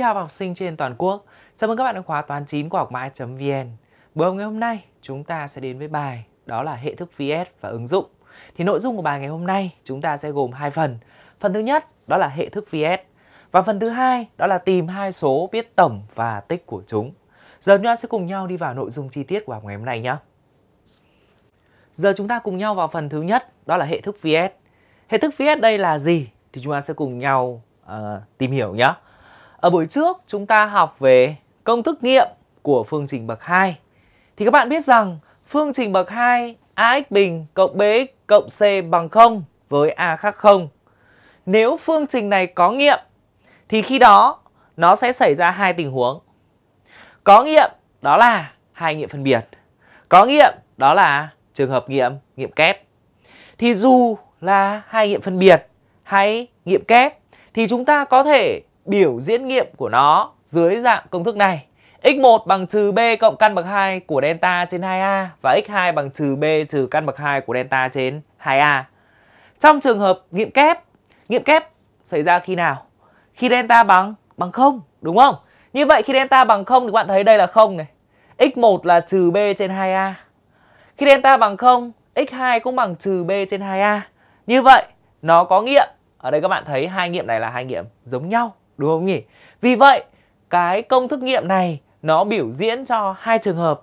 chào học sinh trên toàn quốc. Chào mừng các bạn đến khóa toán 9 của học mãi.vn. Buổi học ngày hôm nay chúng ta sẽ đến với bài đó là hệ thức VS và ứng dụng. Thì nội dung của bài ngày hôm nay chúng ta sẽ gồm hai phần. Phần thứ nhất đó là hệ thức VS và phần thứ hai đó là tìm hai số biết tổng và tích của chúng. Giờ chúng ta sẽ cùng nhau đi vào nội dung chi tiết của học ngày hôm nay nhé. Giờ chúng ta cùng nhau vào phần thứ nhất đó là hệ thức VS. Hệ thức VS đây là gì thì chúng ta sẽ cùng nhau uh, tìm hiểu nhé. Ở buổi trước chúng ta học về công thức nghiệm của phương trình bậc 2. Thì các bạn biết rằng phương trình bậc 2 AX bình cộng BX cộng C bằng 0 với A khác 0. Nếu phương trình này có nghiệm thì khi đó nó sẽ xảy ra hai tình huống. Có nghiệm đó là hai nghiệm phân biệt. Có nghiệm đó là trường hợp nghiệm, nghiệm kép. Thì dù là hai nghiệm phân biệt hay nghiệm kép thì chúng ta có thể biểu diễn nghiệm của nó dưới dạng công thức này. x1 bằng trừ b cộng căn bậc 2 của delta trên 2a và x2 bằng trừ b trừ căn bậc 2 của delta trên 2a. Trong trường hợp nghiệm kép, nghiệm kép xảy ra khi nào? Khi delta bằng bằng 0, đúng không? Như vậy khi delta bằng 0 thì các bạn thấy đây là 0 này. x1 là trừ b trên 2a. Khi delta bằng 0, x2 cũng bằng trừ b trên 2a. Như vậy nó có nghiệm. Ở đây các bạn thấy hai nghiệm này là hai nghiệm giống nhau đúng không nhỉ? Vì vậy, cái công thức nghiệm này nó biểu diễn cho hai trường hợp.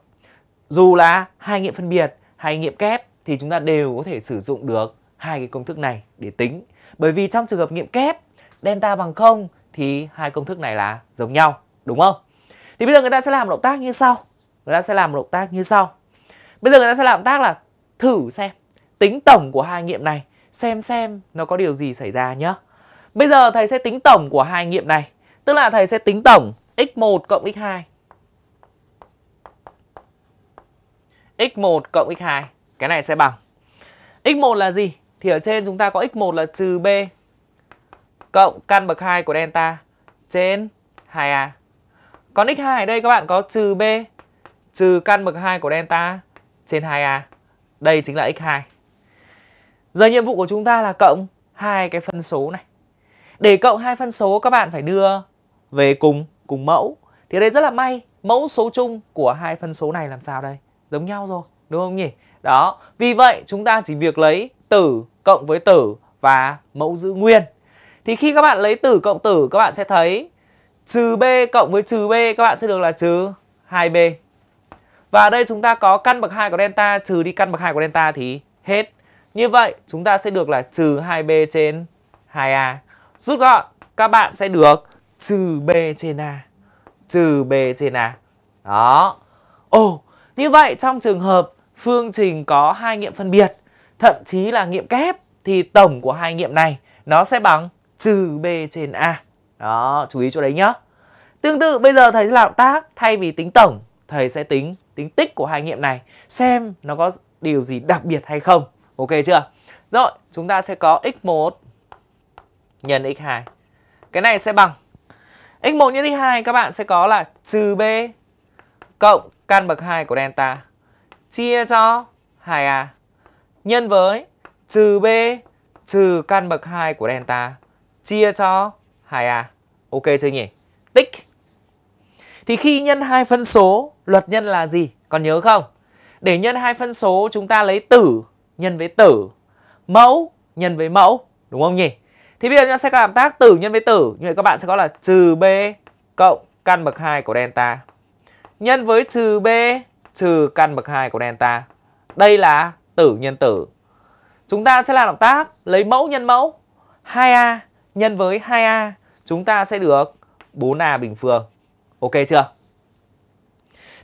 Dù là hai nghiệm phân biệt hay nghiệm kép thì chúng ta đều có thể sử dụng được hai cái công thức này để tính. Bởi vì trong trường hợp nghiệm kép delta bằng 0 thì hai công thức này là giống nhau, đúng không? Thì bây giờ người ta sẽ làm động tác như sau. Người ta sẽ làm động tác như sau. Bây giờ người ta sẽ làm động tác là thử xem tính tổng của hai nghiệm này xem xem nó có điều gì xảy ra nhé. Bây giờ thầy sẽ tính tổng của hai nghiệm này. Tức là thầy sẽ tính tổng x1 cộng x2. x1 cộng x2. Cái này sẽ bằng. x1 là gì? Thì ở trên chúng ta có x1 là trừ b cộng căn bậc 2 của delta trên 2a. Còn x2 ở đây các bạn có trừ b trừ căn bậc 2 của delta trên 2a. Đây chính là x2. Giờ nhiệm vụ của chúng ta là cộng hai cái phân số này để cộng hai phân số các bạn phải đưa về cùng cùng mẫu thì đây rất là may mẫu số chung của hai phân số này làm sao đây giống nhau rồi đúng không nhỉ đó vì vậy chúng ta chỉ việc lấy tử cộng với tử và mẫu giữ nguyên thì khi các bạn lấy tử cộng tử các bạn sẽ thấy trừ b cộng với trừ b các bạn sẽ được là trừ 2b và đây chúng ta có căn bậc 2 của delta trừ đi căn bậc 2 của delta thì hết như vậy chúng ta sẽ được là trừ 2b trên 2a Rút gọn, các bạn sẽ được trừ B trên A. Trừ B trên A. Đó. Ồ, như vậy trong trường hợp phương trình có hai nghiệm phân biệt, thậm chí là nghiệm kép, thì tổng của hai nghiệm này nó sẽ bằng trừ B trên A. Đó, chú ý chỗ đấy nhá. Tương tự bây giờ thầy sẽ làm tác thay vì tính tổng, thầy sẽ tính tính tích của hai nghiệm này xem nó có điều gì đặc biệt hay không. Ok chưa? Rồi, chúng ta sẽ có x1 nhân x2. Cái này sẽ bằng x1 nhân x2 các bạn sẽ có là trừ b cộng căn bậc 2 của delta chia cho 2a nhân với trừ b trừ căn bậc 2 của delta chia cho 2a. Ok chưa nhỉ? Tích. Thì khi nhân hai phân số, luật nhân là gì? Còn nhớ không? Để nhân hai phân số chúng ta lấy tử nhân với tử, mẫu nhân với mẫu, đúng không nhỉ? Thì bây giờ chúng ta sẽ làm tác tử nhân với tử. Như vậy các bạn sẽ có là trừ B cộng căn bậc 2 của delta. Nhân với trừ B trừ căn bậc 2 của delta. Đây là tử nhân tử. Chúng ta sẽ làm động tác lấy mẫu nhân mẫu. 2A nhân với 2A chúng ta sẽ được 4A bình phương. Ok chưa?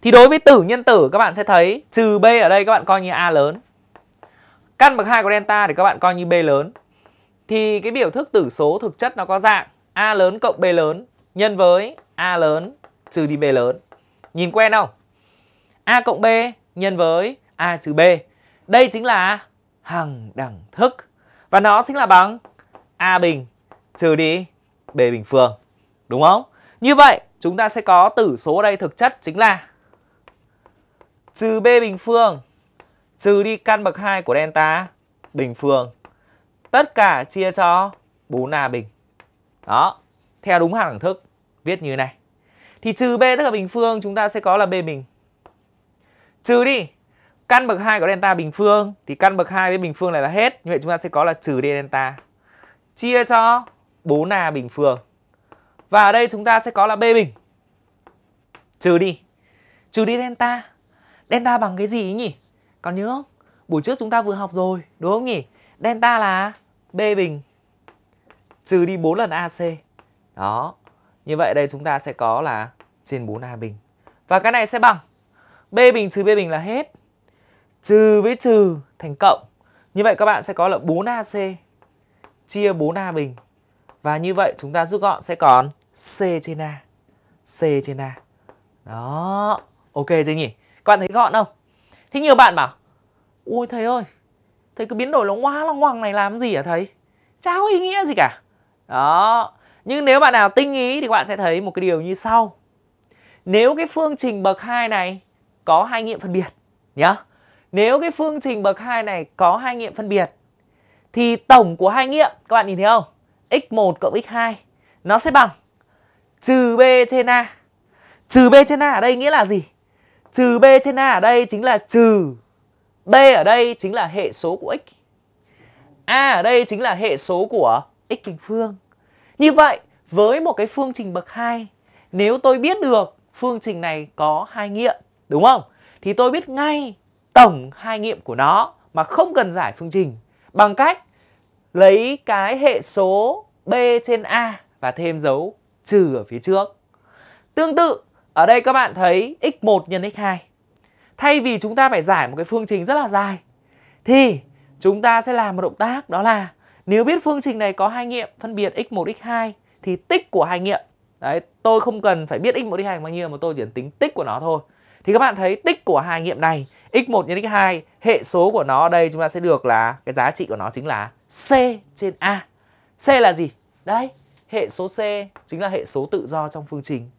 Thì đối với tử nhân tử các bạn sẽ thấy trừ B ở đây các bạn coi như A lớn. Căn bậc 2 của delta thì các bạn coi như B lớn thì cái biểu thức tử số thực chất nó có dạng A lớn cộng B lớn nhân với A lớn trừ đi B lớn. Nhìn quen không? A cộng B nhân với A trừ B. Đây chính là hằng đẳng thức. Và nó chính là bằng A bình trừ đi B bình phương. Đúng không? Như vậy chúng ta sẽ có tử số ở đây thực chất chính là trừ B bình phương trừ đi căn bậc 2 của delta bình phương tất cả chia cho 4A bình. Đó, theo đúng hàng đẳng thức viết như này. Thì trừ B tất cả bình phương chúng ta sẽ có là B bình. Trừ đi, căn bậc 2 có delta bình phương thì căn bậc 2 với bình phương này là hết. Như vậy chúng ta sẽ có là trừ D delta chia cho 4A bình phương. Và ở đây chúng ta sẽ có là B bình. Trừ đi. Trừ đi delta. Delta bằng cái gì nhỉ? Còn nhớ không? Buổi trước chúng ta vừa học rồi, đúng không nhỉ? Delta là B bình trừ đi 4 lần AC. Đó. Như vậy đây chúng ta sẽ có là trên 4A bình. Và cái này sẽ bằng B bình trừ B bình là hết. Trừ với trừ thành cộng. Như vậy các bạn sẽ có là 4AC chia 4A bình. Và như vậy chúng ta rút gọn sẽ còn C trên A. C trên A. Đó. Ok chưa nhỉ? Các bạn thấy gọn không? Thế nhiều bạn bảo Ui thầy ơi thầy cứ biến đổi nó ngoa nó hoàng này làm gì hả thầy chả có ý nghĩa gì cả đó nhưng nếu bạn nào tinh ý thì bạn sẽ thấy một cái điều như sau nếu cái phương trình bậc 2 này có hai nghiệm phân biệt nhá nếu cái phương trình bậc 2 này có hai nghiệm phân biệt thì tổng của hai nghiệm các bạn nhìn thấy không x1 cộng x2 nó sẽ bằng trừ b trên a trừ b trên a ở đây nghĩa là gì trừ b trên a ở đây chính là trừ B ở đây chính là hệ số của x. A ở đây chính là hệ số của x bình phương. Như vậy, với một cái phương trình bậc 2, nếu tôi biết được phương trình này có hai nghiệm, đúng không? Thì tôi biết ngay tổng hai nghiệm của nó mà không cần giải phương trình bằng cách lấy cái hệ số b trên a và thêm dấu trừ ở phía trước. Tương tự, ở đây các bạn thấy x1 nhân x2 Thay vì chúng ta phải giải một cái phương trình rất là dài thì chúng ta sẽ làm một động tác đó là nếu biết phương trình này có hai nghiệm phân biệt x1 x2 thì tích của hai nghiệm. Đấy, tôi không cần phải biết x1 x2 bao nhiêu mà tôi chỉ cần tính tích của nó thôi. Thì các bạn thấy tích của hai nghiệm này x1 nhân x2 hệ số của nó ở đây chúng ta sẽ được là cái giá trị của nó chính là c trên a. C là gì? Đấy, hệ số C chính là hệ số tự do trong phương trình.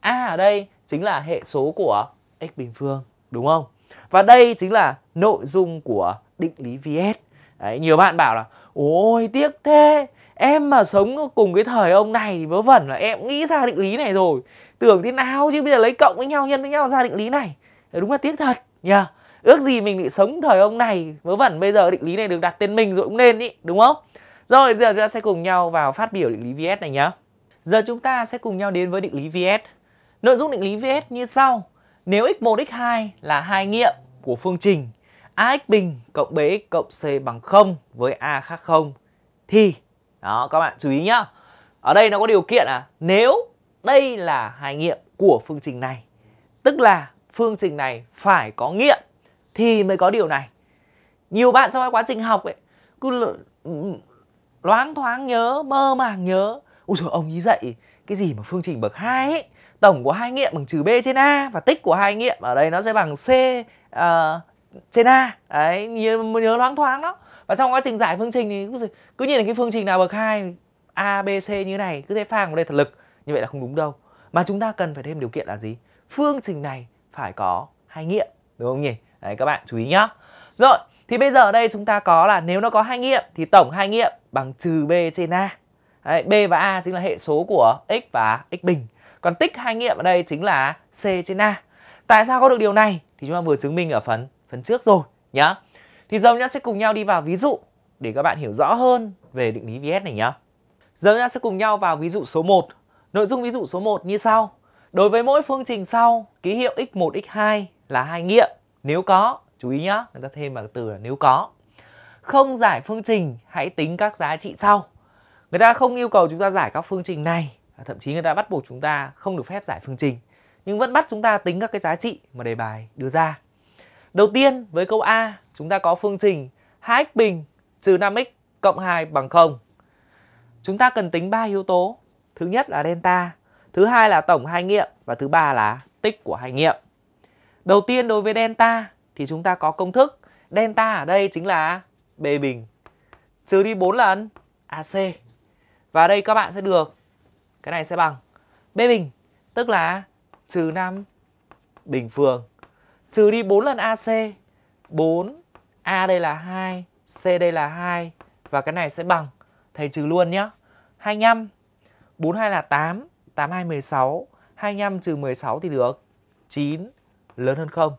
A ở đây chính là hệ số của x bình phương đúng không? Và đây chính là nội dung của định lý VS. Đấy, nhiều bạn bảo là ôi tiếc thế em mà sống cùng cái thời ông này thì vớ vẩn là em nghĩ ra định lý này rồi tưởng thế nào chứ bây giờ lấy cộng với nhau nhân với nhau ra định lý này đúng là tiếc thật nhá ước gì mình bị sống thời ông này vớ vẩn bây giờ định lý này được đặt tên mình rồi cũng nên ý đúng không rồi bây giờ chúng ta sẽ cùng nhau vào phát biểu định lý vs này nhá giờ chúng ta sẽ cùng nhau đến với định lý vs nội dung định lý vs như sau nếu x1, x2 là hai nghiệm của phương trình AX bình cộng BX cộng C bằng 0 với A khác 0 thì đó các bạn chú ý nhá. Ở đây nó có điều kiện à nếu đây là hai nghiệm của phương trình này tức là phương trình này phải có nghiệm thì mới có điều này. Nhiều bạn trong cái quá trình học ấy cứ ừ, loáng thoáng nhớ, mơ màng nhớ Ôi trời, ông ý dạy cái gì mà phương trình bậc 2 ấy, tổng của hai nghiệm bằng trừ b trên a và tích của hai nghiệm ở đây nó sẽ bằng c uh, trên a. Đấy, nhớ, nhớ loáng thoáng đó. Và trong quá trình giải phương trình thì cứ, nhìn thấy cái phương trình nào bậc 2 a b c như này cứ thế phang vào đây thật lực. Như vậy là không đúng đâu. Mà chúng ta cần phải thêm điều kiện là gì? Phương trình này phải có hai nghiệm, đúng không nhỉ? Đấy các bạn chú ý nhá. Rồi, thì bây giờ ở đây chúng ta có là nếu nó có hai nghiệm thì tổng hai nghiệm bằng trừ b trên a. Đấy, B và A chính là hệ số của x và x bình. Còn tích hai nghiệm ở đây chính là C trên A. Tại sao có được điều này? Thì chúng ta vừa chứng minh ở phần phần trước rồi nhá. Thì giờ chúng ta sẽ cùng nhau đi vào ví dụ để các bạn hiểu rõ hơn về định lý VS này nhá. Giờ chúng ta sẽ cùng nhau vào ví dụ số 1. Nội dung ví dụ số 1 như sau. Đối với mỗi phương trình sau, ký hiệu x1, x2 là hai nghiệm. Nếu có, chú ý nhá, người ta thêm vào từ là nếu có. Không giải phương trình, hãy tính các giá trị sau người ta không yêu cầu chúng ta giải các phương trình này thậm chí người ta bắt buộc chúng ta không được phép giải phương trình nhưng vẫn bắt chúng ta tính các cái giá trị mà đề bài đưa ra đầu tiên với câu a chúng ta có phương trình 2x bình trừ 5x cộng 2 bằng 0 chúng ta cần tính ba yếu tố thứ nhất là delta thứ hai là tổng hai nghiệm và thứ ba là tích của hai nghiệm đầu tiên đối với delta thì chúng ta có công thức delta ở đây chính là b bình trừ đi 4 lần AC và đây các bạn sẽ được cái này sẽ bằng B bình, tức là trừ 5 bình phương trừ đi 4 lần AC. 4 A đây là 2, C đây là 2 và cái này sẽ bằng thầy trừ luôn nhé. 25 42 là 8, 82 16, 25 trừ 16 thì được 9 lớn hơn 0.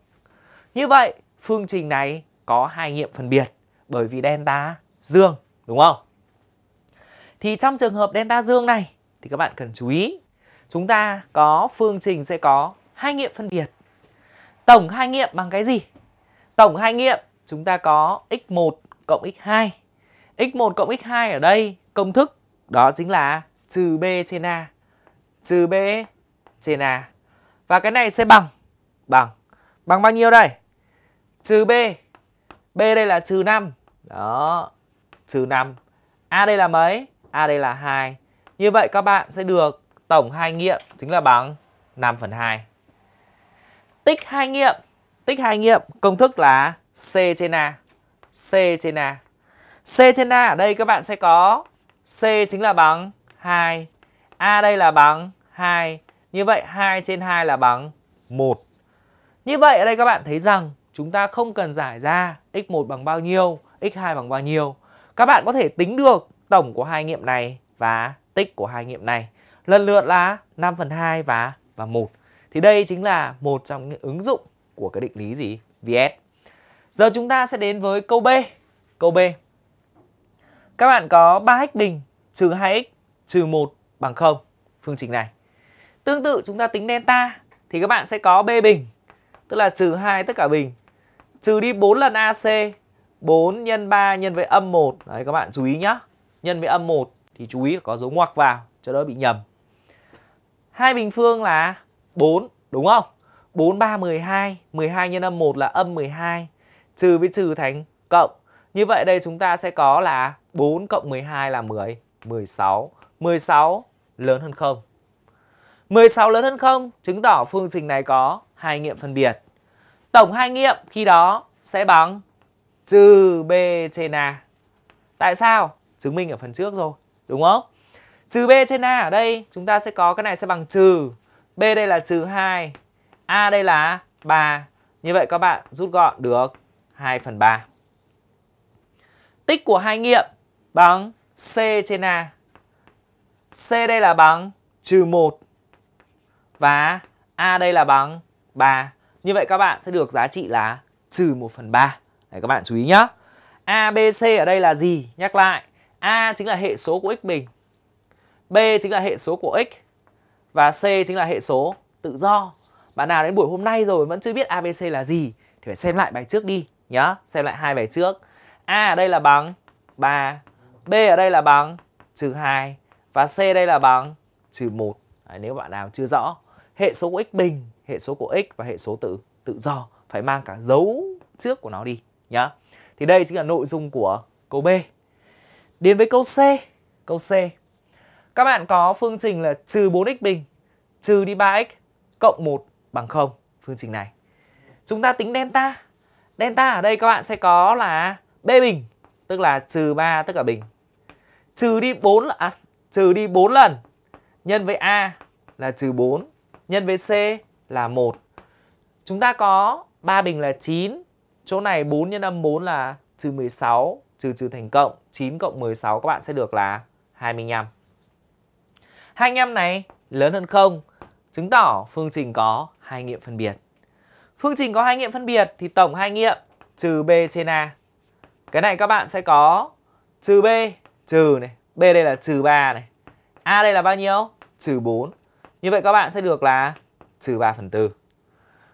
Như vậy, phương trình này có hai nghiệm phân biệt bởi vì delta dương, đúng không? Thì trong trường hợp delta dương này thì các bạn cần chú ý chúng ta có phương trình sẽ có hai nghiệm phân biệt. Tổng hai nghiệm bằng cái gì? Tổng hai nghiệm chúng ta có x1 cộng x2. x1 cộng x2 ở đây công thức đó chính là trừ b trên a trừ b trên a. Và cái này sẽ bằng bằng bằng bao nhiêu đây? Trừ b. B đây là trừ 5. Đó. Trừ 5. A đây là mấy? A đây là 2. Như vậy các bạn sẽ được tổng hai nghiệm chính là bằng 5 phần 2. Tích hai nghiệm. Tích hai nghiệm công thức là C trên A. C trên A. C trên A ở đây các bạn sẽ có C chính là bằng 2. A đây là bằng 2. Như vậy 2 trên 2 là bằng 1. Như vậy ở đây các bạn thấy rằng chúng ta không cần giải ra x1 bằng bao nhiêu, x2 bằng bao nhiêu. Các bạn có thể tính được tổng của hai nghiệm này và tích của hai nghiệm này lần lượt là 5 phần 2 và và 1. Thì đây chính là một trong những ứng dụng của cái định lý gì? VS. Giờ chúng ta sẽ đến với câu B. Câu B. Các bạn có 3x bình trừ 2x trừ 1 bằng 0. Phương trình này. Tương tự chúng ta tính delta thì các bạn sẽ có B bình. Tức là trừ 2 tất cả bình. Trừ đi 4 lần AC. 4 nhân 3 nhân với âm 1. Đấy các bạn chú ý nhá nhân với âm 1 thì chú ý có dấu ngoặc vào cho đỡ bị nhầm. Hai bình phương là 4 đúng không? 4 3 12, 12 nhân âm 1 là âm 12 trừ với trừ thành cộng. Như vậy đây chúng ta sẽ có là 4 cộng 12 là 10, 16. 16 lớn hơn 0. 16 lớn hơn 0 chứng tỏ phương trình này có hai nghiệm phân biệt. Tổng hai nghiệm khi đó sẽ bằng trừ b trên a. Tại sao? chứng minh ở phần trước rồi, đúng không? Trừ B trên A ở đây, chúng ta sẽ có cái này sẽ bằng trừ. B đây là trừ 2, A đây là 3. Như vậy các bạn rút gọn được 2 phần 3. Tích của hai nghiệm bằng C trên A. C đây là bằng trừ 1 và A đây là bằng 3. Như vậy các bạn sẽ được giá trị là trừ 1 phần 3. Đấy, các bạn chú ý nhé. ABC ở đây là gì? Nhắc lại. A chính là hệ số của x bình, B chính là hệ số của x và C chính là hệ số tự do. Bạn nào đến buổi hôm nay rồi vẫn chưa biết ABC là gì thì phải xem lại bài trước đi nhá, xem lại hai bài trước. A ở đây là bằng 3, B ở đây là bằng trừ 2 và C đây là bằng trừ 1. Đấy, nếu bạn nào chưa rõ, hệ số của x bình, hệ số của x và hệ số tự tự do phải mang cả dấu trước của nó đi nhá. Thì đây chính là nội dung của câu B. Đến với câu C. Câu C. Các bạn có phương trình là trừ 4x bình trừ đi 3x cộng 1 bằng 0. Phương trình này. Chúng ta tính delta. Delta ở đây các bạn sẽ có là b bình, tức là trừ 3 tất cả bình. Trừ đi 4 là à, trừ đi 4 lần nhân với a là trừ 4, nhân với c là 1. Chúng ta có 3 bình là 9, chỗ này 4 nhân âm 4 là trừ 16 trừ trừ thành cộng 9 cộng 16 các bạn sẽ được là 25. 25 này lớn hơn 0 chứng tỏ phương trình có hai nghiệm phân biệt. Phương trình có hai nghiệm phân biệt thì tổng hai nghiệm trừ b trên a. Cái này các bạn sẽ có trừ b trừ này, b đây là trừ 3 này, a đây là bao nhiêu? Trừ 4. Như vậy các bạn sẽ được là trừ 3 phần 4.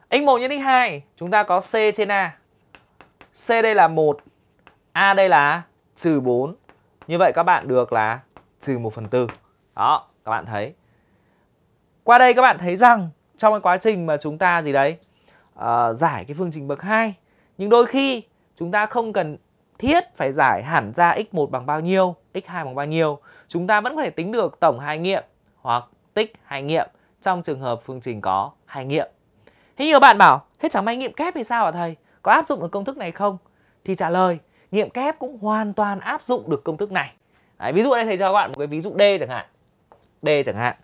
x1 nhân x2 chúng ta có c trên a. c đây là 1 A đây là trừ 4. Như vậy các bạn được là trừ 1 phần 4. Đó, các bạn thấy. Qua đây các bạn thấy rằng trong cái quá trình mà chúng ta gì đấy à, giải cái phương trình bậc 2 nhưng đôi khi chúng ta không cần thiết phải giải hẳn ra x1 bằng bao nhiêu, x2 bằng bao nhiêu. Chúng ta vẫn có thể tính được tổng hai nghiệm hoặc tích hai nghiệm trong trường hợp phương trình có hai nghiệm. Thế nhiều bạn bảo, hết chẳng may nghiệm kép thì sao hả thầy? Có áp dụng được công thức này không? Thì trả lời, nghiệm kép cũng hoàn toàn áp dụng được công thức này Đấy, ví dụ đây thầy cho các bạn một cái ví dụ D chẳng hạn D chẳng hạn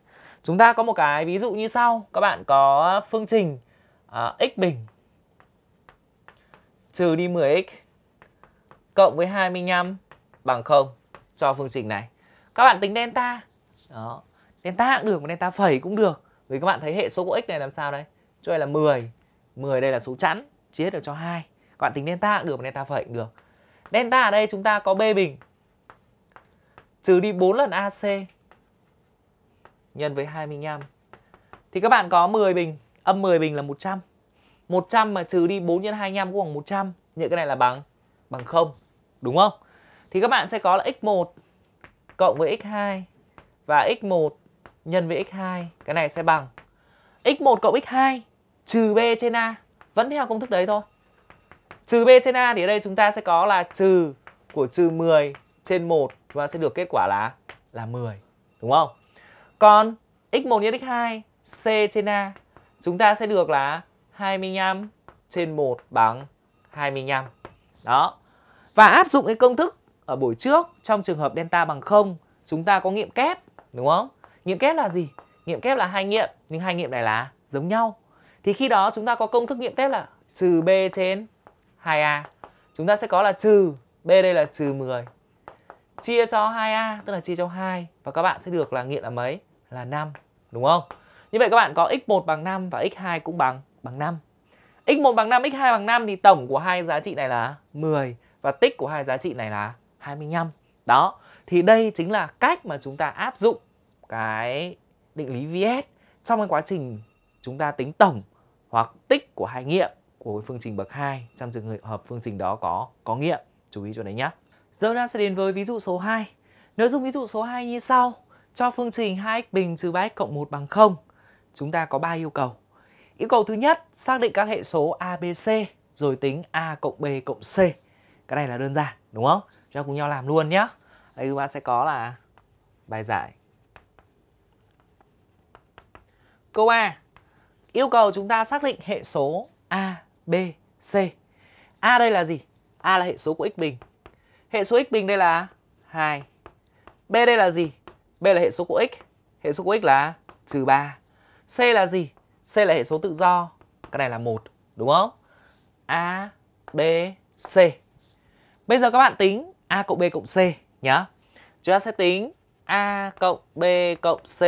chúng ta có một cái ví dụ như sau các bạn có phương trình uh, x bình trừ đi 10x cộng với 25 bằng 0 cho phương trình này các bạn tính delta đó delta cũng được mà delta phẩy cũng được vì các bạn thấy hệ số của x này làm sao đây cho đây là 10 10 đây là số chẵn chia được cho hai các bạn tính delta cũng được mà delta phẩy cũng được Delta ở đây chúng ta có B bình trừ đi 4 lần AC nhân với 25. Thì các bạn có 10 bình, âm 10 bình là 100. 100 mà trừ đi 4 x 25 cũng bằng 100. Những cái này là bằng bằng 0, đúng không? Thì các bạn sẽ có là x1 cộng với x2 và x1 nhân với x2, cái này sẽ bằng x1 cộng x2 trừ b trên a. Vẫn theo công thức đấy thôi. Trừ b trên a thì ở đây chúng ta sẽ có là trừ của trừ 10 trên 1 và sẽ được kết quả là là 10, đúng không? Còn x1 nhân x2 c trên a chúng ta sẽ được là 25 trên 1 bằng 25. Đó. Và áp dụng cái công thức ở buổi trước trong trường hợp delta bằng 0, chúng ta có nghiệm kép, đúng không? Nghiệm kép là gì? Nghiệm kép là hai nghiệm, nhưng hai nghiệm này là giống nhau. Thì khi đó chúng ta có công thức nghiệm kép là trừ b trên 2A Chúng ta sẽ có là trừ B đây là trừ 10 Chia cho 2A tức là chia cho 2 Và các bạn sẽ được là nghiện là mấy? Là 5 đúng không? Như vậy các bạn có x1 bằng 5 và x2 cũng bằng bằng 5 x1 bằng 5, x2 bằng 5 thì tổng của hai giá trị này là 10 và tích của hai giá trị này là 25. Đó, thì đây chính là cách mà chúng ta áp dụng cái định lý VS trong cái quá trình chúng ta tính tổng hoặc tích của hai nghiệm của phương trình bậc 2 trong trường hợp phương trình đó có có nghiệm. Chú ý chỗ đấy nhé. Giờ ta sẽ đến với ví dụ số 2. Nội dung ví dụ số 2 như sau. Cho phương trình 2x bình trừ 3x cộng 1 bằng 0. Chúng ta có 3 yêu cầu. Yêu cầu thứ nhất, xác định các hệ số ABC rồi tính A cộng B cộng C. Cái này là đơn giản, đúng không? Chúng ta cùng nhau làm luôn nhé. Đây các bạn sẽ có là bài giải. Câu A. Yêu cầu chúng ta xác định hệ số A B, C. A đây là gì? A là hệ số của x bình. Hệ số x bình đây là 2. B đây là gì? B là hệ số của x. Hệ số của x là trừ 3. C là gì? C là hệ số tự do. Cái này là một đúng không? A, B, C. Bây giờ các bạn tính A cộng B cộng C nhá. Chúng ta sẽ tính A cộng B cộng C.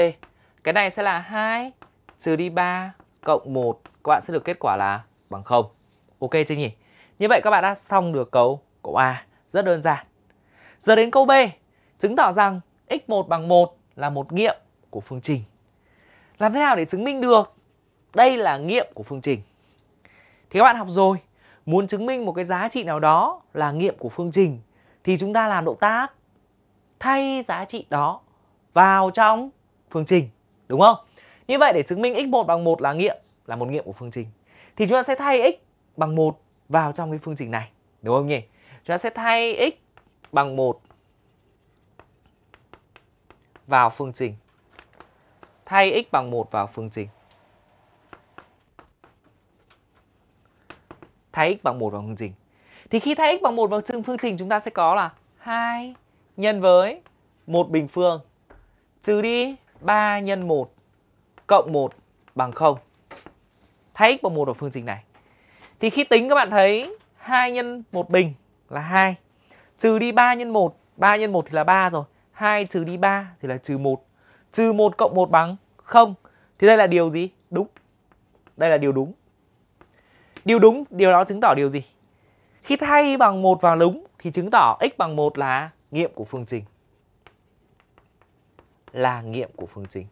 Cái này sẽ là 2 trừ đi 3 cộng 1. Các bạn sẽ được kết quả là bằng 0. Ok chứ nhỉ? Như vậy các bạn đã xong được câu của A rất đơn giản. Giờ đến câu B, chứng tỏ rằng x1 bằng 1 là một nghiệm của phương trình. Làm thế nào để chứng minh được đây là nghiệm của phương trình? Thì các bạn học rồi, muốn chứng minh một cái giá trị nào đó là nghiệm của phương trình thì chúng ta làm động tác thay giá trị đó vào trong phương trình, đúng không? Như vậy để chứng minh x1 bằng 1 là nghiệm là một nghiệm của phương trình thì chúng ta sẽ thay x bằng 1 vào trong cái phương trình này, đúng không nhỉ? Chúng ta sẽ thay x bằng 1 vào phương trình. Thay x bằng 1 vào phương trình. Thay x bằng 1 vào phương trình. Thì khi thay x bằng 1 vào phương trình chúng ta sẽ có là 2 nhân với 1 bình phương trừ đi 3 nhân 1 cộng 1 bằng 0 thay x bằng một ở phương trình này. Thì khi tính các bạn thấy 2 nhân 1 bình là 2. Trừ đi 3 nhân 1, 3 nhân 1 thì là 3 rồi. 2 trừ đi 3 thì là trừ 1. Trừ 1 cộng 1 bằng 0. Thì đây là điều gì? Đúng. Đây là điều đúng. Điều đúng, điều đó chứng tỏ điều gì? Khi thay bằng 1 vào đúng thì chứng tỏ x bằng 1 là nghiệm của phương trình. Là nghiệm của phương trình.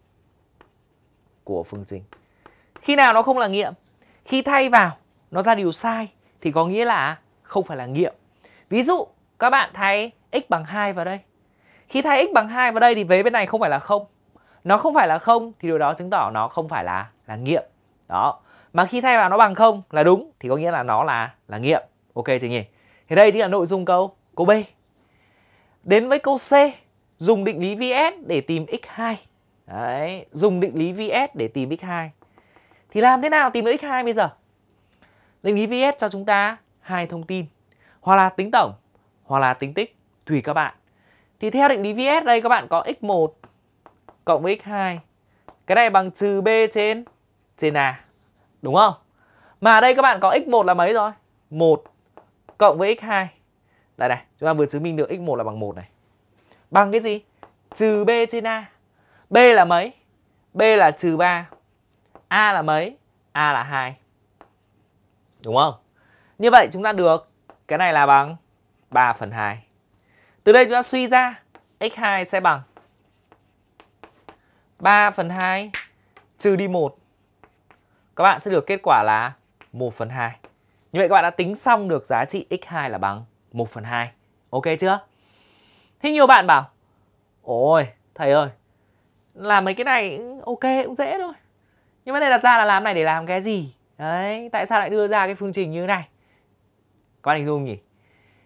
Của phương trình khi nào nó không là nghiệm khi thay vào nó ra điều sai thì có nghĩa là không phải là nghiệm ví dụ các bạn thay x bằng 2 vào đây khi thay x bằng 2 vào đây thì vế bên này không phải là không nó không phải là không thì điều đó chứng tỏ nó không phải là là nghiệm đó mà khi thay vào nó bằng không là đúng thì có nghĩa là nó là là nghiệm ok chị nhỉ thì đây chính là nội dung câu câu b đến với câu c dùng định lý vs để tìm x2 Đấy, dùng định lý vs để tìm x2 thì làm thế nào tìm được x hai bây giờ? Định lý VS cho chúng ta hai thông tin, hoặc là tính tổng, hoặc là tính tích, tùy các bạn. Thì theo định lý VS đây các bạn có x1 cộng với x2. Cái này bằng trừ b trên trên a. Đúng không? Mà ở đây các bạn có x1 là mấy rồi? 1 cộng với x2. Đây này, chúng ta vừa chứng minh được x1 là bằng 1 này. Bằng cái gì? Trừ b trên a. b là mấy? b là trừ 3 A là mấy? A là 2. Đúng không? Như vậy chúng ta được cái này là bằng 3 phần 2. Từ đây chúng ta suy ra x2 sẽ bằng 3 phần 2 trừ đi 1. Các bạn sẽ được kết quả là 1 phần 2. Như vậy các bạn đã tính xong được giá trị x2 là bằng 1 phần 2. Ok chưa? Thế nhiều bạn bảo Ôi, thầy ơi, làm mấy cái này ok cũng dễ thôi nhưng vấn đề đặt ra là làm này để làm cái gì đấy tại sao lại đưa ra cái phương trình như thế này có hình dung nhỉ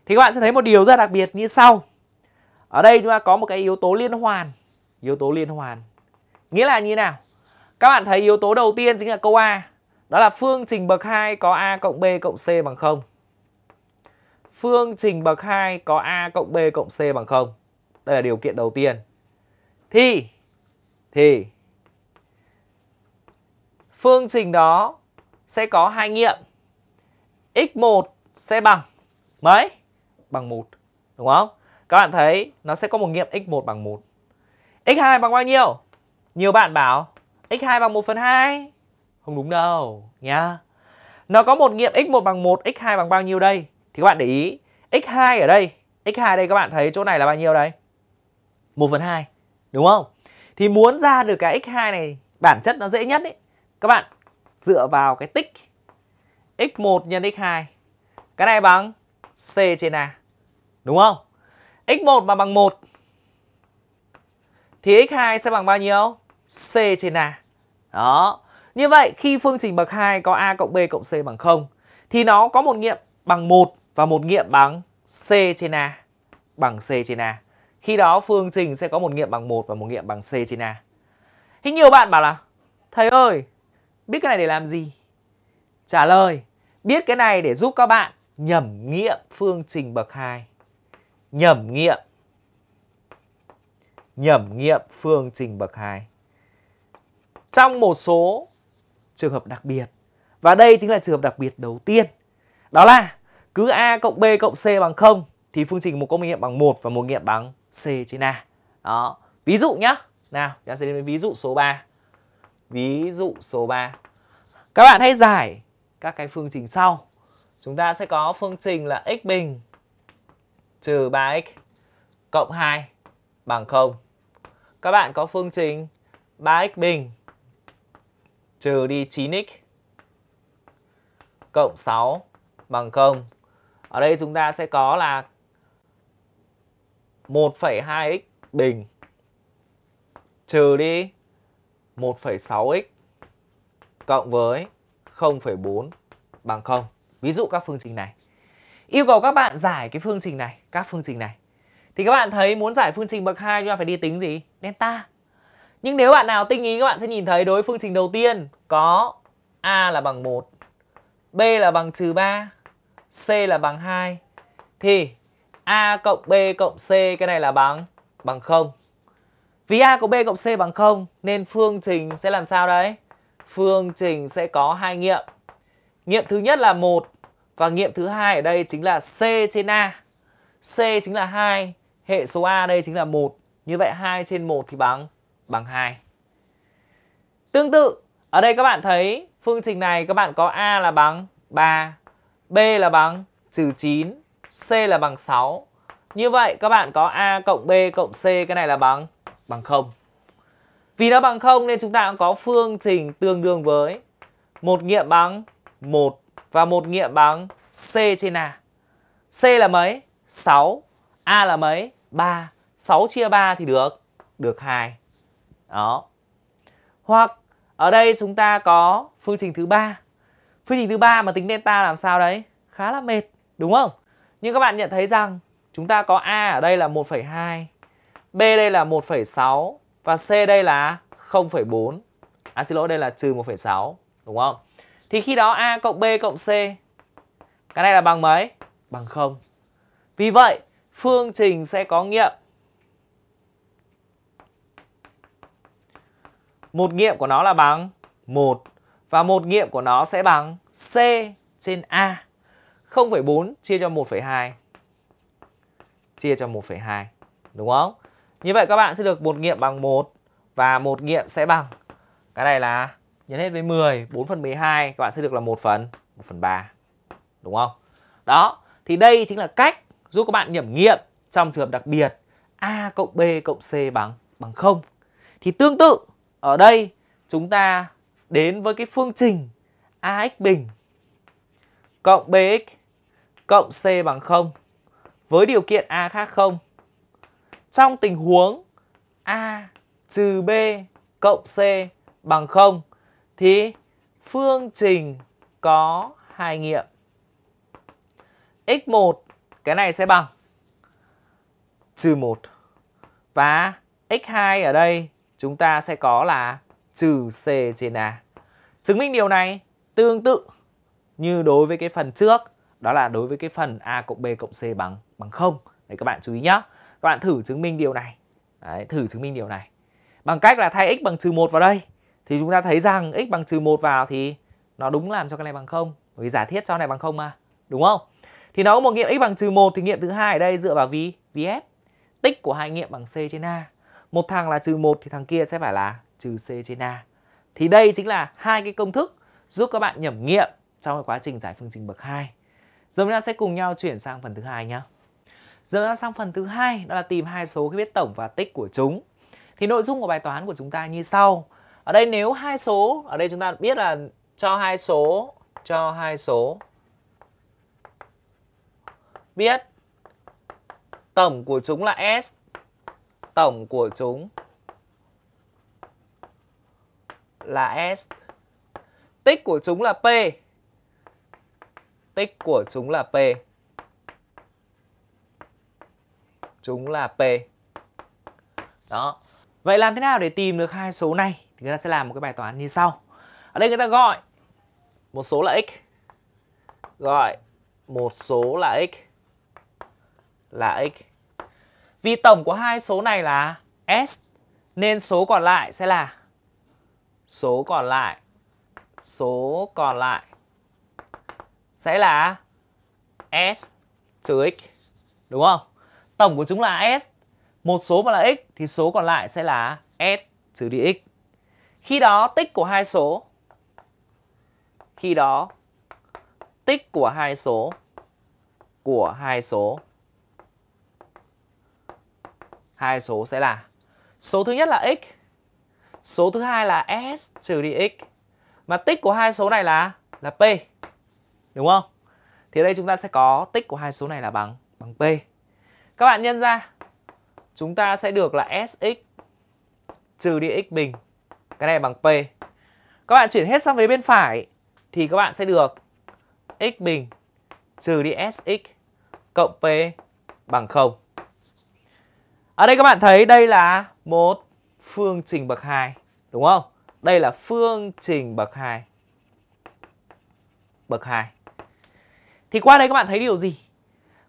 thì các bạn sẽ thấy một điều rất đặc biệt như sau ở đây chúng ta có một cái yếu tố liên hoàn yếu tố liên hoàn nghĩa là như thế nào các bạn thấy yếu tố đầu tiên chính là câu a đó là phương trình bậc 2 có a cộng b cộng c bằng 0 phương trình bậc 2 có a cộng b cộng c bằng 0 đây là điều kiện đầu tiên thì thì phương trình đó sẽ có hai nghiệm. X1 sẽ bằng mấy? Bằng 1, đúng không? Các bạn thấy nó sẽ có một nghiệm x1 bằng 1. x2 bằng bao nhiêu? Nhiều bạn bảo x2 bằng 1 phần 2. Không đúng đâu, nhá. Nó có một nghiệm x1 bằng 1, x2 bằng bao nhiêu đây? Thì các bạn để ý, x2 ở đây, x2 đây các bạn thấy chỗ này là bao nhiêu đây? 1 phần 2, đúng không? Thì muốn ra được cái x2 này bản chất nó dễ nhất ấy, các bạn dựa vào cái tích x1 nhân x2 cái này bằng c trên a đúng không x1 mà bằng 1 thì x2 sẽ bằng bao nhiêu c trên a đó như vậy khi phương trình bậc 2 có a cộng b cộng c bằng 0 thì nó có một nghiệm bằng 1 và một nghiệm bằng c trên a bằng c trên a khi đó phương trình sẽ có một nghiệm bằng 1 và một nghiệm bằng c trên a. Hình nhiều bạn bảo là thầy ơi, Biết cái này để làm gì? Trả lời, biết cái này để giúp các bạn nhẩm nghiệm phương trình bậc hai, Nhẩm nghiệm. Nhẩm nghiệm phương trình bậc hai Trong một số trường hợp đặc biệt. Và đây chính là trường hợp đặc biệt đầu tiên. Đó là cứ A cộng B cộng C bằng 0 thì phương trình một có nghiệm bằng 1 và một nghiệm bằng C trên A. Đó. Ví dụ nhá. Nào, chúng ta sẽ đến với ví dụ số 3. Ví dụ số 3. Các bạn hãy giải các cái phương trình sau. Chúng ta sẽ có phương trình là x bình trừ 3x cộng 2 bằng 0. Các bạn có phương trình 3x bình trừ đi 9x cộng 6 bằng 0. Ở đây chúng ta sẽ có là 1,2x bình trừ đi 1,6x cộng với 0,4 bằng 0. Ví dụ các phương trình này. Yêu cầu các bạn giải cái phương trình này, các phương trình này. Thì các bạn thấy muốn giải phương trình bậc 2 chúng ta phải đi tính gì? Delta. Nhưng nếu bạn nào tinh ý các bạn sẽ nhìn thấy đối với phương trình đầu tiên có A là bằng 1, B là bằng trừ 3, C là bằng 2. Thì A cộng B cộng C cái này là bằng bằng 0. Vì A của B cộng C bằng 0 nên phương trình sẽ làm sao đấy? Phương trình sẽ có hai nghiệm. Nghiệm thứ nhất là 1 và nghiệm thứ hai ở đây chính là C trên A. C chính là 2, hệ số A đây chính là 1. Như vậy 2 trên 1 thì bằng bằng 2. Tương tự, ở đây các bạn thấy phương trình này các bạn có A là bằng 3, B là bằng trừ 9, C là bằng 6. Như vậy các bạn có A cộng B cộng C cái này là bằng bằng không Vì nó bằng không nên chúng ta cũng có phương trình tương đương với một nghiệm bằng 1 và một nghiệm bằng C trên A. C là mấy? 6. A là mấy? 3. 6 chia 3 thì được được 2. Đó. Hoặc ở đây chúng ta có phương trình thứ ba. Phương trình thứ ba mà tính delta làm sao đấy? Khá là mệt, đúng không? Nhưng các bạn nhận thấy rằng chúng ta có A ở đây là 1,2 B đây là 1,6 và C đây là 0,4. À xin lỗi đây là trừ 1,6 đúng không? Thì khi đó A cộng B cộng C cái này là bằng mấy? Bằng 0. Vì vậy phương trình sẽ có nghiệm một nghiệm của nó là bằng 1 và một nghiệm của nó sẽ bằng C trên A. 0,4 chia cho 1,2 chia cho 1,2 đúng không? Như vậy các bạn sẽ được một nghiệm bằng 1 và một nghiệm sẽ bằng cái này là nhân hết với 10, 4 phần 12 các bạn sẽ được là 1 phần 1 phần 3. Đúng không? Đó, thì đây chính là cách giúp các bạn nhẩm nghiệm trong trường hợp đặc biệt A cộng B cộng C bằng bằng 0. Thì tương tự ở đây chúng ta đến với cái phương trình AX bình cộng BX cộng C bằng 0 với điều kiện A khác 0 trong tình huống A trừ B cộng C bằng 0 thì phương trình có hai nghiệm. X1 cái này sẽ bằng trừ 1 và x2 ở đây chúng ta sẽ có là trừ C trên A. Chứng minh điều này tương tự như đối với cái phần trước đó là đối với cái phần A cộng B cộng C bằng bằng 0. Đấy các bạn chú ý nhé các bạn thử chứng minh điều này Đấy, thử chứng minh điều này bằng cách là thay x bằng trừ một vào đây thì chúng ta thấy rằng x bằng trừ một vào thì nó đúng làm cho cái này bằng không vì giả thiết cho này bằng không mà đúng không thì nó có một nghiệm x bằng trừ một thì nghiệm thứ hai ở đây dựa vào v-vf tích của hai nghiệm bằng c trên a một thằng là trừ một thì thằng kia sẽ phải là trừ c trên a thì đây chính là hai cái công thức giúp các bạn nhẩm nghiệm trong cái quá trình giải phương trình bậc 2 giờ chúng ta sẽ cùng nhau chuyển sang phần thứ hai nhé Giờ ta sang phần thứ hai đó là tìm hai số cái biết tổng và tích của chúng. Thì nội dung của bài toán của chúng ta như sau. Ở đây nếu hai số, ở đây chúng ta biết là cho hai số, cho hai số biết tổng của chúng là S. Tổng của chúng là S. Tích của chúng là P. Tích của chúng là P. chúng là P. Đó. Vậy làm thế nào để tìm được hai số này? Thì người ta sẽ làm một cái bài toán như sau. Ở đây người ta gọi một số là x. Gọi một số là x là x. Vì tổng của hai số này là s nên số còn lại sẽ là số còn lại số còn lại sẽ là s trừ x đúng không? Tổng của chúng là S. Một số mà là x thì số còn lại sẽ là S trừ đi x. Khi đó tích của hai số khi đó tích của hai số của hai số hai số sẽ là số thứ nhất là x, số thứ hai là s trừ đi x. Mà tích của hai số này là là p. Đúng không? Thì ở đây chúng ta sẽ có tích của hai số này là bằng bằng p. Các bạn nhân ra chúng ta sẽ được là SX trừ đi x bình. Cái này bằng P. Các bạn chuyển hết sang phía bên phải thì các bạn sẽ được x bình trừ đi SX cộng P bằng 0. Ở đây các bạn thấy đây là một phương trình bậc 2, đúng không? Đây là phương trình bậc 2. Bậc 2. Thì qua đây các bạn thấy điều gì?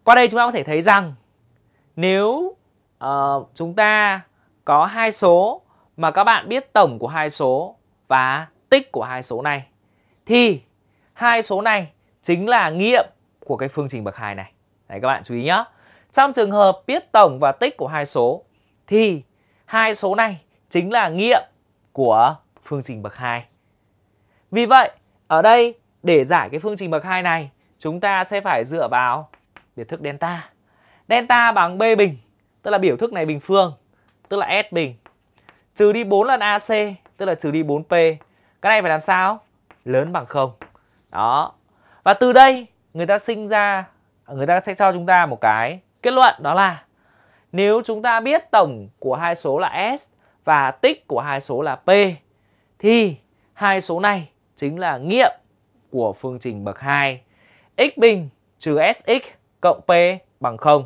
Qua đây chúng ta có thể thấy rằng nếu uh, chúng ta có hai số mà các bạn biết tổng của hai số và tích của hai số này thì hai số này chính là nghiệm của cái phương trình bậc hai này. Đấy các bạn chú ý nhé. Trong trường hợp biết tổng và tích của hai số thì hai số này chính là nghiệm của phương trình bậc hai. Vì vậy, ở đây để giải cái phương trình bậc hai này, chúng ta sẽ phải dựa vào biệt thức delta. Delta bằng B bình, tức là biểu thức này bình phương, tức là S bình. Trừ đi 4 lần AC, tức là trừ đi 4P. Cái này phải làm sao? Lớn bằng không. Đó. Và từ đây người ta sinh ra, người ta sẽ cho chúng ta một cái kết luận đó là nếu chúng ta biết tổng của hai số là S và tích của hai số là P thì hai số này chính là nghiệm của phương trình bậc 2 x bình trừ sx cộng p bằng 0.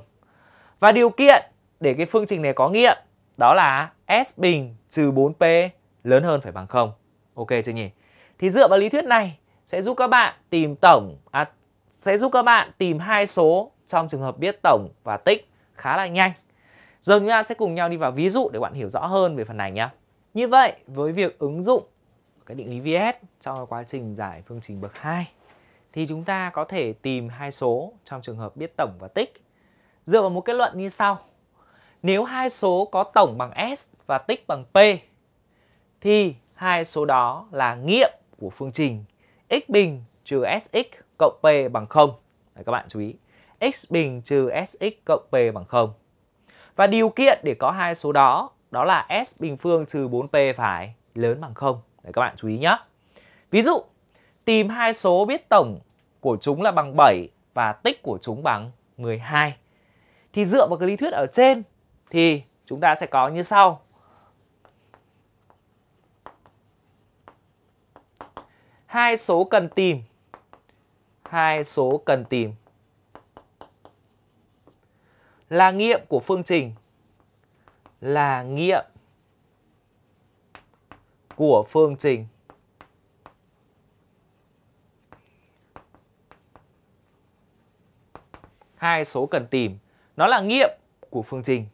Và điều kiện để cái phương trình này có nghiệm đó là S bình trừ 4P lớn hơn phải bằng 0. Ok chưa nhỉ? Thì dựa vào lý thuyết này sẽ giúp các bạn tìm tổng à, sẽ giúp các bạn tìm hai số trong trường hợp biết tổng và tích khá là nhanh. Giờ chúng ta sẽ cùng nhau đi vào ví dụ để bạn hiểu rõ hơn về phần này nhé. Như vậy, với việc ứng dụng cái định lý VS trong quá trình giải phương trình bậc 2 thì chúng ta có thể tìm hai số trong trường hợp biết tổng và tích dựa vào một kết luận như sau. Nếu hai số có tổng bằng S và tích bằng P thì hai số đó là nghiệm của phương trình x bình trừ sx cộng p bằng 0. Đấy, các bạn chú ý. x bình trừ sx cộng p bằng 0. Và điều kiện để có hai số đó đó là s bình phương trừ 4p phải lớn bằng 0. Đấy các bạn chú ý nhé. Ví dụ, tìm hai số biết tổng của chúng là bằng 7 và tích của chúng bằng 12. Thì dựa vào cái lý thuyết ở trên thì chúng ta sẽ có như sau. Hai số cần tìm. Hai số cần tìm là nghiệm của phương trình là nghiệm của phương trình hai số cần tìm nó là nghiệm của phương trình.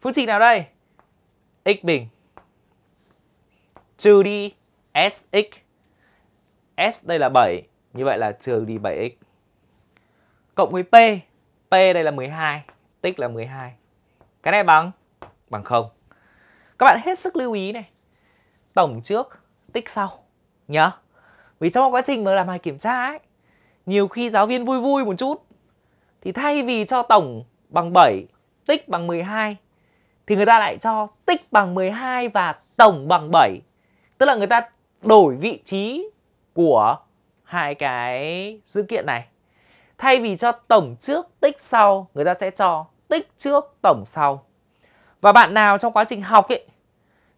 Phương trình nào đây? x bình trừ đi sx. S đây là 7, như vậy là trừ đi 7x. Cộng với p, p đây là 12, tích là 12. Cái này bằng bằng 0. Các bạn hết sức lưu ý này. Tổng trước, tích sau nhá. Vì trong quá trình mà làm bài kiểm tra ấy, nhiều khi giáo viên vui vui một chút thì thay vì cho tổng bằng 7, tích bằng 12 thì người ta lại cho tích bằng 12 và tổng bằng 7. Tức là người ta đổi vị trí của hai cái dữ kiện này. Thay vì cho tổng trước tích sau, người ta sẽ cho tích trước tổng sau. Và bạn nào trong quá trình học ấy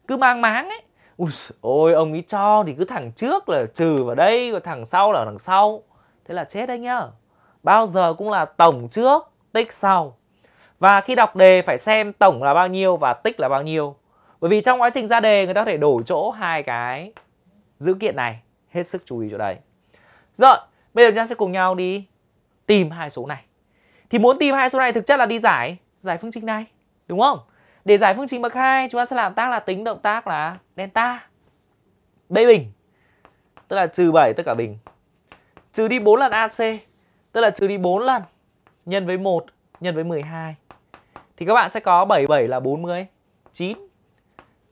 cứ mang máng ấy, ôi ông ấy cho thì cứ thằng trước là trừ vào đây và thằng sau là thằng sau. Thế là chết đấy nhá. Bao giờ cũng là tổng trước tích sau. Và khi đọc đề phải xem tổng là bao nhiêu và tích là bao nhiêu. Bởi vì trong quá trình ra đề người ta có thể đổi chỗ hai cái dữ kiện này. Hết sức chú ý chỗ đấy. Rồi, bây giờ chúng ta sẽ cùng nhau đi tìm hai số này. Thì muốn tìm hai số này thực chất là đi giải giải phương trình này, đúng không? Để giải phương trình bậc 2 chúng ta sẽ làm tác là tính động tác là delta. B bình tức là trừ 7 tất cả bình. Trừ đi 4 lần AC tức là trừ đi 4 lần nhân với 1 nhân với 12 thì các bạn sẽ có 77 là 49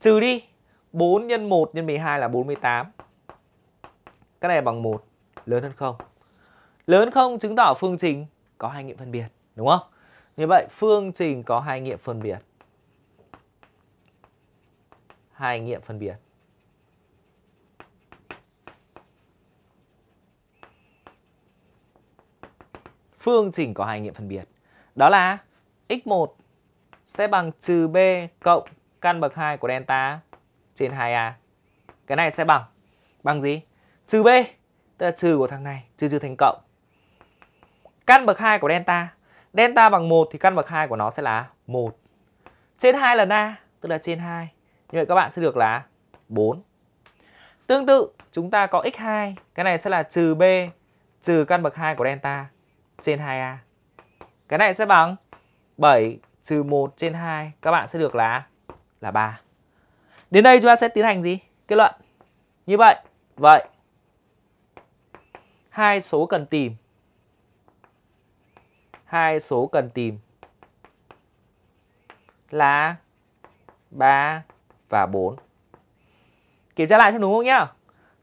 Trừ đi 4 x 1 x 12 là 48 Cái này bằng 1 lớn hơn 0 Lớn không chứng tỏ phương trình có hai nghiệm phân biệt Đúng không? Như vậy phương trình có hai nghiệm phân biệt hai nghiệm phân biệt phương trình có hai nghiệm phân biệt. Đó là x1 sẽ bằng trừ B cộng căn bậc 2 của delta trên 2A. Cái này sẽ bằng bằng gì? Trừ B, tức là trừ của thằng này, trừ trừ thành cộng. Căn bậc 2 của delta, delta bằng 1 thì căn bậc 2 của nó sẽ là 1. Trên 2 lần A, tức là trên 2. Như vậy các bạn sẽ được là 4. Tương tự, chúng ta có x2, cái này sẽ là trừ B trừ căn bậc 2 của delta trên 2A. Cái này sẽ bằng 7 trừ 1 trên 2 các bạn sẽ được là là 3. Đến đây chúng ta sẽ tiến hành gì? Kết luận. Như vậy, vậy hai số cần tìm hai số cần tìm là 3 và 4. Kiểm tra lại xem đúng không nhá.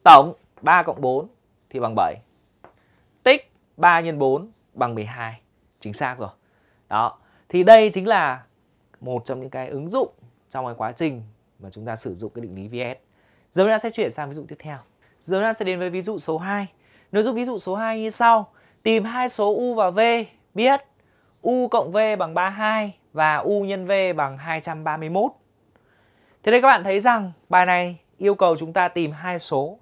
Tổng 3 cộng 4 thì bằng 7. Tích 3 x 4 bằng 12. Chính xác rồi. Đó, thì đây chính là một trong những cái ứng dụng trong cái quá trình mà chúng ta sử dụng cái định lý VS. Giờ chúng ta sẽ chuyển sang ví dụ tiếp theo. Giờ chúng ta sẽ đến với ví dụ số 2. Nội dung ví dụ số 2 như sau. Tìm hai số U và V biết U cộng V bằng 32 và U nhân V bằng 231. Thế đây các bạn thấy rằng bài này yêu cầu chúng ta tìm hai số.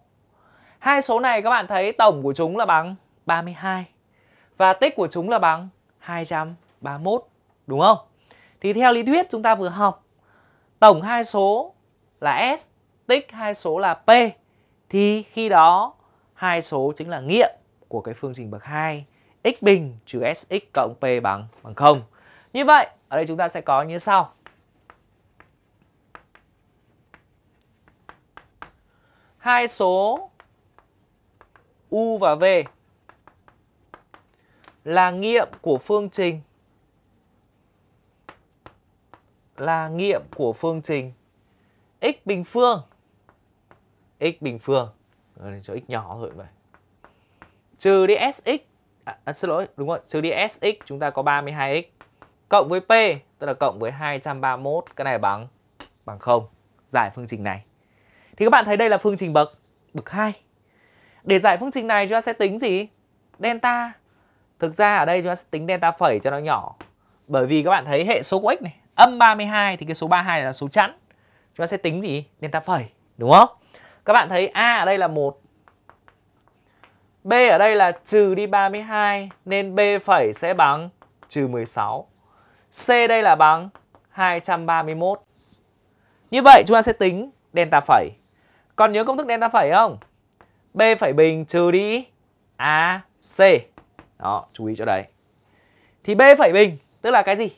Hai số này các bạn thấy tổng của chúng là bằng 32 và tích của chúng là bằng 231 đúng không? Thì theo lý thuyết chúng ta vừa học tổng hai số là S tích hai số là P thì khi đó hai số chính là nghiệm của cái phương trình bậc 2 x bình trừ sx cộng p bằng bằng 0. Như vậy, ở đây chúng ta sẽ có như sau. Hai số u và v là nghiệm của phương trình là nghiệm của phương trình x bình phương. x bình phương. Rồi cho x nhỏ thôi vậy. Trừ đi sx à, à, xin lỗi, đúng rồi, trừ đi sx chúng ta có 32x cộng với p tức là cộng với 231 cái này bằng bằng không. giải phương trình này. Thì các bạn thấy đây là phương trình bậc bậc hai. Để giải phương trình này chúng ta sẽ tính gì? Delta. Thực ra ở đây chúng ta sẽ tính delta phẩy cho nó nhỏ. Bởi vì các bạn thấy hệ số của x này âm 32 thì cái số 32 là số chẵn. Chúng ta sẽ tính gì? Delta phẩy, đúng không? Các bạn thấy A ở đây là 1. B ở đây là trừ đi 32 nên B phẩy sẽ bằng trừ 16. C đây là bằng 231. Như vậy chúng ta sẽ tính delta phẩy. Còn nhớ công thức delta phẩy không? B phẩy bình trừ đi A, C. Đó, chú ý chỗ đấy. Thì B phẩy bình tức là cái gì?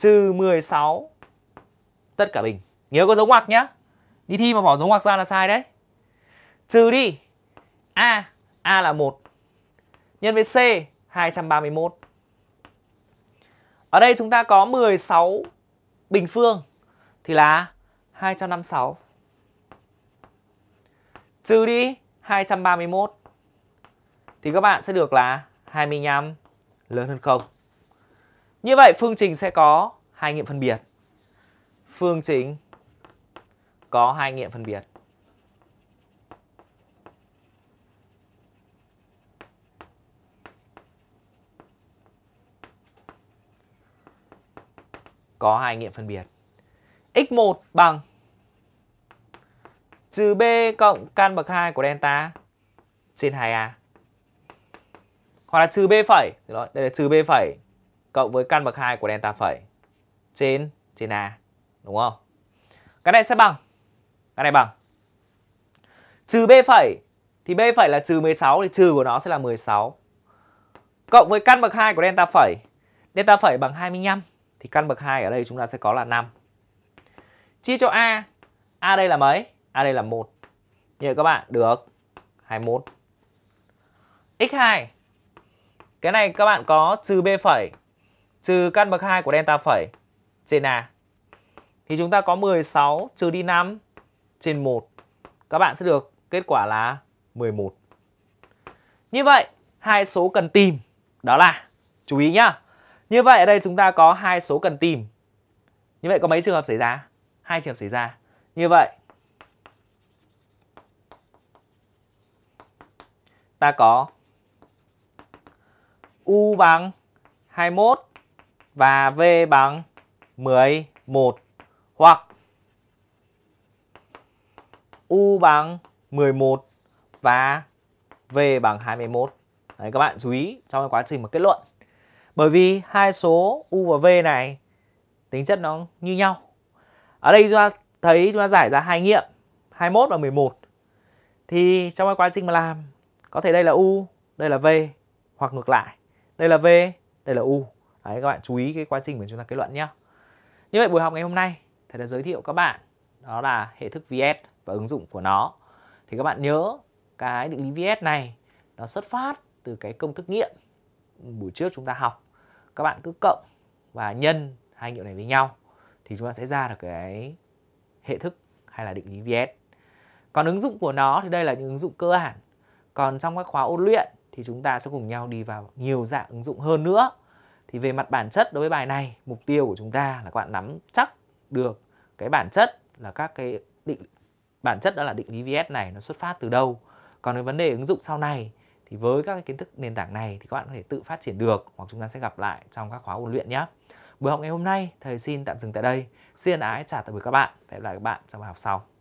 trừ 16 tất cả bình. Nhớ có dấu ngoặc nhá. Đi thi mà bỏ dấu ngoặc ra là sai đấy. Trừ đi A, A là 1. Nhân với C 231. Ở đây chúng ta có 16 bình phương thì là 256. Trừ đi 231 thì các bạn sẽ được là 25 lớn hơn 0. Như vậy phương trình sẽ có hai nghiệm phân biệt. Phương trình có hai nghiệm phân biệt. Có hai nghiệm phân biệt. x1 bằng trừ b cộng căn bậc 2 của delta trên 2a. Hoặc là trừ b phẩy, đây là trừ b phẩy cộng với căn bậc 2 của delta phẩy trên trên A. Đúng không? Cái này sẽ bằng. Cái này bằng. Trừ B phẩy. Thì B phẩy là trừ 16 thì trừ của nó sẽ là 16. Cộng với căn bậc 2 của delta phẩy. Delta phẩy bằng 25. Thì căn bậc 2 ở đây chúng ta sẽ có là 5. Chia cho A. A đây là mấy? A đây là 1. Như vậy các bạn được 21. X2. Cái này các bạn có trừ B phẩy trừ căn bậc 2 của delta phẩy trên A. Thì chúng ta có 16 trừ đi 5 trên 1. Các bạn sẽ được kết quả là 11. Như vậy, hai số cần tìm đó là chú ý nhá. Như vậy ở đây chúng ta có hai số cần tìm. Như vậy có mấy trường hợp xảy ra? Hai trường hợp xảy ra. Như vậy ta có u bằng 21 và V bằng 11 hoặc U bằng 11 và V bằng 21. Đấy, các bạn chú ý trong cái quá trình mà kết luận. Bởi vì hai số U và V này tính chất nó như nhau. Ở đây chúng ta thấy chúng ta giải ra hai nghiệm 21 và 11. Thì trong cái quá trình mà làm có thể đây là U, đây là V hoặc ngược lại. Đây là V, đây là U. Đấy, các bạn chú ý cái quá trình của chúng ta kết luận nhé. Như vậy buổi học ngày hôm nay thầy đã giới thiệu các bạn đó là hệ thức VS và ứng dụng của nó. Thì các bạn nhớ cái định lý VS này nó xuất phát từ cái công thức nghiệm buổi trước chúng ta học. Các bạn cứ cộng và nhân hai nghiệm này với nhau thì chúng ta sẽ ra được cái hệ thức hay là định lý VS. Còn ứng dụng của nó thì đây là những ứng dụng cơ bản. Còn trong các khóa ôn luyện thì chúng ta sẽ cùng nhau đi vào nhiều dạng ứng dụng hơn nữa thì về mặt bản chất đối với bài này mục tiêu của chúng ta là các bạn nắm chắc được cái bản chất là các cái định bản chất đó là định lý VS này nó xuất phát từ đâu còn cái vấn đề ứng dụng sau này thì với các cái kiến thức nền tảng này thì các bạn có thể tự phát triển được hoặc chúng ta sẽ gặp lại trong các khóa huấn luyện nhé buổi học ngày hôm nay thầy xin tạm dừng tại đây xin ái chào tạm biệt các bạn và hẹn gặp lại các bạn trong bài học sau